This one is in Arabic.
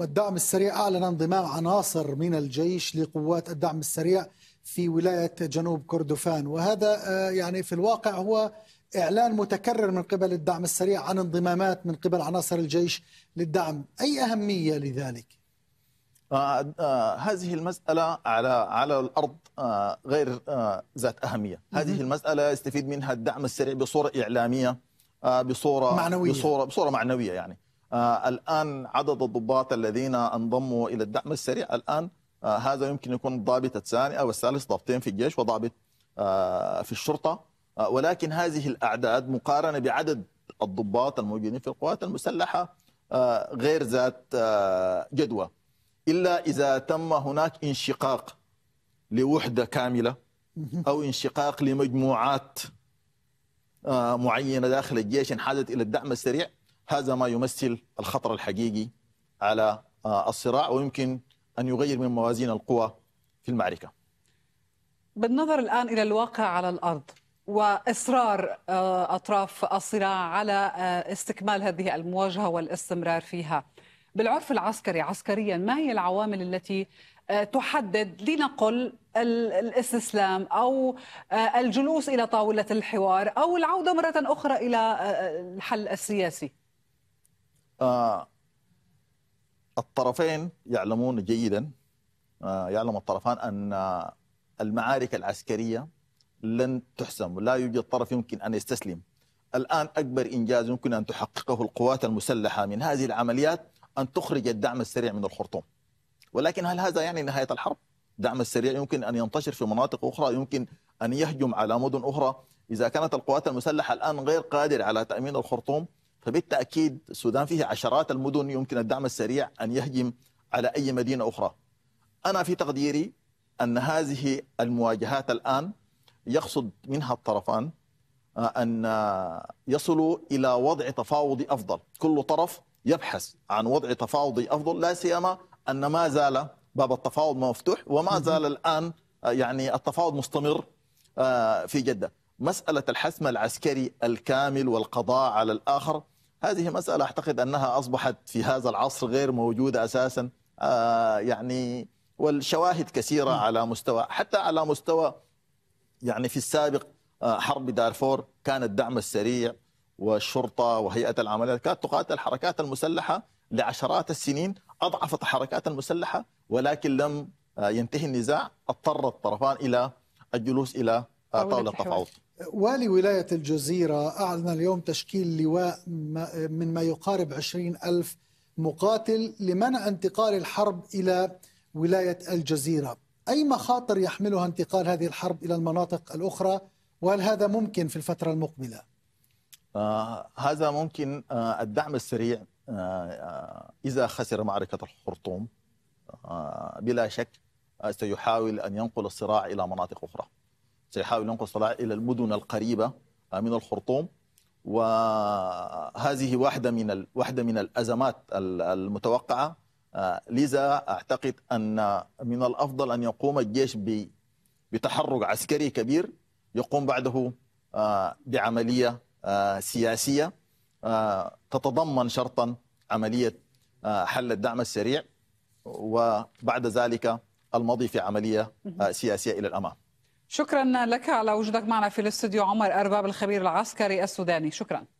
الدعم السريع أعلن انضمام عناصر من الجيش لقوات الدعم السريع في ولاية جنوب كردفان وهذا آه، يعني في الواقع هو إعلان متكرر من قبل الدعم السريع عن انضمامات من قبل عناصر الجيش للدعم أي أهمية لذلك؟ آه، آه، هذه المسألة على على الأرض غير ذات أهمية هذه المسألة يستفيد منها الدعم السريع بصورة إعلامية بصورة معنوية بصورة, بصورة معنوية يعني آه، الآن عدد الضباط الذين انضموا إلى الدعم السريع الآن آه، هذا يمكن يكون الضابط الثاني أو الثالث ضابطين في الجيش وضابط آه، في الشرطة ولكن هذه الأعداد مقارنة بعدد الضباط الموجودين في القوات المسلحة غير ذات جدوى إلا إذا تم هناك انشقاق لوحدة كاملة أو انشقاق لمجموعات معينة داخل الجيش انحازت إلى الدعم السريع هذا ما يمثل الخطر الحقيقي على آه، الصراع ويمكن أن يغير من موازين القوى في المعركة بالنظر الآن إلى الواقع على الأرض واصرار آه، اطراف الصراع على آه، استكمال هذه المواجهه والاستمرار فيها. بالعرف العسكري عسكريا ما هي العوامل التي تحدد لنقل الاستسلام او الجلوس الى طاوله الحوار او العوده مره اخرى الى الحل السياسي؟ آه، الطرفين يعلمون جيدا آه، يعلم الطرفان أن المعارك العسكرية لن تحسم لا يوجد طرف يمكن أن يستسلم الآن أكبر إنجاز يمكن أن تحققه القوات المسلحة من هذه العمليات أن تخرج الدعم السريع من الخرطوم ولكن هل هذا يعني نهاية الحرب؟ الدعم السريع يمكن أن ينتشر في مناطق أخرى يمكن أن يهجم على مدن أخرى إذا كانت القوات المسلحة الآن غير قادرة على تأمين الخرطوم فبالتأكيد السودان فيه عشرات المدن يمكن الدعم السريع أن يهجم على أي مدينة أخرى أنا في تقديري أن هذه المواجهات الآن يقصد منها الطرفان آه، أن يصلوا إلى وضع تفاوضي أفضل كل طرف يبحث عن وضع تفاوضي أفضل لا سيما أن ما زال باب التفاوض مفتوح وما زال الآن آه، يعني التفاوض مستمر آه، في جدة مسألة الحسم العسكري الكامل والقضاء على الآخر هذه مسألة أعتقد أنها أصبحت في هذا العصر غير موجودة أساسا آه يعني والشواهد كثيرة م. على مستوى حتى على مستوى يعني في السابق آه، حرب دارفور كان الدعم السريع والشرطة وهيئة العمليات كانت تقاتل الحركات المسلحة لعشرات السنين أضعفت الحركات المسلحة ولكن لم آه، ينتهي النزاع اضطر الطرفان إلى الجلوس إلى طاولة تفاوض والي ولاية الجزيرة أعلن اليوم تشكيل لواء من ما يقارب 20 ألف مقاتل لمنع انتقال الحرب إلى ولاية الجزيرة أي مخاطر يحملها انتقال هذه الحرب إلى المناطق الأخرى وهل هذا ممكن في الفترة المقبلة؟ آه هذا ممكن آه الدعم السريع آه, آه، إذا خسر معركة الخرطوم آه، بلا شك آه، سيحاول أن ينقل الصراع إلى مناطق أخرى سيحاول ينقل الصراع إلى المدن القريبة من الخرطوم وهذه واحدة من واحدة من الأزمات المتوقعة آه، لذا أعتقد أن من الأفضل أن يقوم الجيش بتحرك عسكري كبير يقوم بعده آه، بعملية آه، سياسية تتضمن شرطا عملية حل الدعم السريع وبعد ذلك المضي في عملية سياسية إلى الأمام شكرا لك على وجودك معنا في الاستوديو عمر أرباب الخبير العسكري السوداني شكرا